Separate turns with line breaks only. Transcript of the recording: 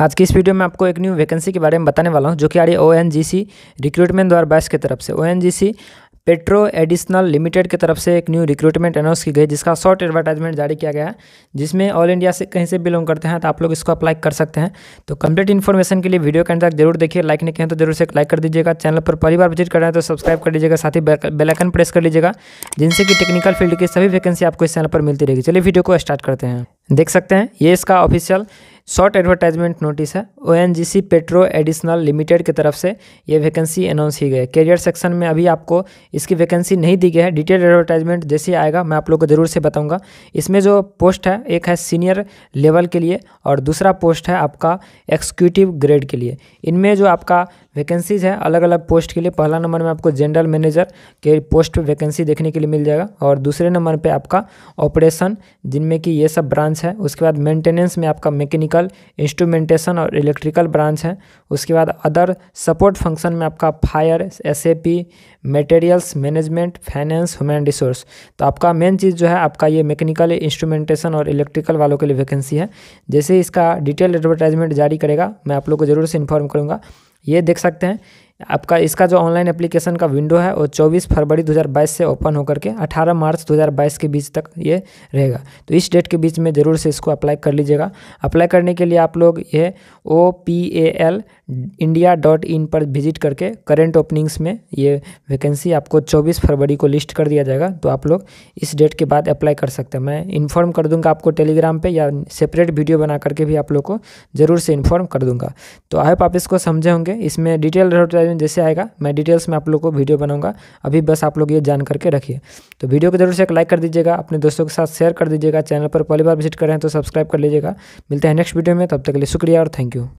आज की इस वीडियो में आपको एक न्यू वैकेंसी के बारे में बताने वाला हूँ जो कि आ रही है ओ एन जी सी रिक्रूटमेंट दो हज़ार बाईस की तरफ से O N G C petro additional limited की तरफ से एक न्यू रिक्रूटमेंट अनाउंस की गई जिसका शॉर्ट एडवर्टाइजमेंट जारी किया गया है जिसमें ऑल इंडिया से कहीं से बिलोंग करते हैं तो आप लोग इसको अप्लाई कर सकते हैं तो कंप्लीट इन्फॉर्मेशन के लिए वीडियो के अंदर जरूर देखिए लाइक नहीं कहें तो जरूर से लाइक कर दीजिएगा चैनल पर पहली बार विजिट कर रहे हैं तो सब्सक्राइब कर लीजिएगा साथ ही बेलाइकन प्रेस कर लीजिएगा जिनसे कि टेक्निकल फील्ड की सभी वैकेंसी आपको इस चैनल पर मिलती रहेगी चलिए वीडियो को स्टार्ट करते हैं देख सकते हैं ये इसका ऑफिशियल शॉर्ट एडवर्टाइजमेंट नोटिस है O N G C petro additional limited की तरफ से ये वैकेंसी अनाउंस की गई है कैरियर सेक्शन में अभी आपको इसकी वैकेंसी नहीं दी गई है डिटेल एडवर्टाइजमेंट जैसे आएगा मैं आप लोग को ज़रूर से बताऊंगा इसमें जो पोस्ट है एक है सीनियर लेवल के लिए और दूसरा पोस्ट है आपका एक्सिक्यूटिव ग्रेड के लिए इनमें जो आपका वैकेंसीज है अलग अलग पोस्ट के लिए पहला नंबर में आपको जनरल मैनेजर के पोस्ट वैकेंसी देखने के लिए मिल जाएगा और दूसरे नंबर पर आपका ऑपरेशन जिनमें कि ये सब ब्रांच है उसके बाद मेंटेनेंस में आपका मैकेनिकल मैकेनिकल इंस्ट्रूमेंटेशन और इलेक्ट्रिकल ब्रांच है उसके बाद अदर सपोर्ट फंक्शन में आपका fire S A P materials management finance human resource तो आपका मेन चीज़ जो है आपका ये मैकेनिकल इंस्ट्रूमेंटेशन और इलेक्ट्रिकल वालों के लिए वैकेंसी है जैसे इसका डिटेल एडवर्टाइजमेंट जारी करेगा मैं आप लोग को ज़रूर से इन्फॉर्म करूँगा ये देख सकते हैं आपका इसका जो ऑनलाइन एप्लीकेशन का विंडो है वो 24 फरवरी 2022 से ओपन होकर के 18 मार्च 2022 के बीच तक ये रहेगा तो इस डेट के बीच में ज़रूर से इसको अप्लाई कर लीजिएगा अप्लाई करने के लिए आप लोग ये O P A L India dot in पर विजिट करके करेंट ओपनिंग्स में ये वैकेंसी आपको 24 फरवरी को लिस्ट कर दिया जाएगा तो आप लोग इस डेट के बाद अप्लाई कर सकते हैं मैं इन्फॉर्म कर दूँगा आपको टेलीग्राम पर या सेपरेट वीडियो बना करके भी आप लोग को ज़रूर से इन्फॉर्म कर दूँगा तो आई होप आप इसको समझे होंगे इसमें डिटेल में जैसे आएगा मैं डिटेल्स में आप लोग को वीडियो बनाऊंगा अभी बस आप लोग ये जान करके रखिए तो वीडियो को जरूर से एक लाइक कर दीजिएगा अपने दोस्तों के साथ शेयर कर दीजिएगा चैनल पर पहली बार विजिट करें तो सब्सक्राइब कर लीजिएगा मिलते हैं नेक्स्ट वीडियो में तब तक के लिए शुक्रिया और थैंक यू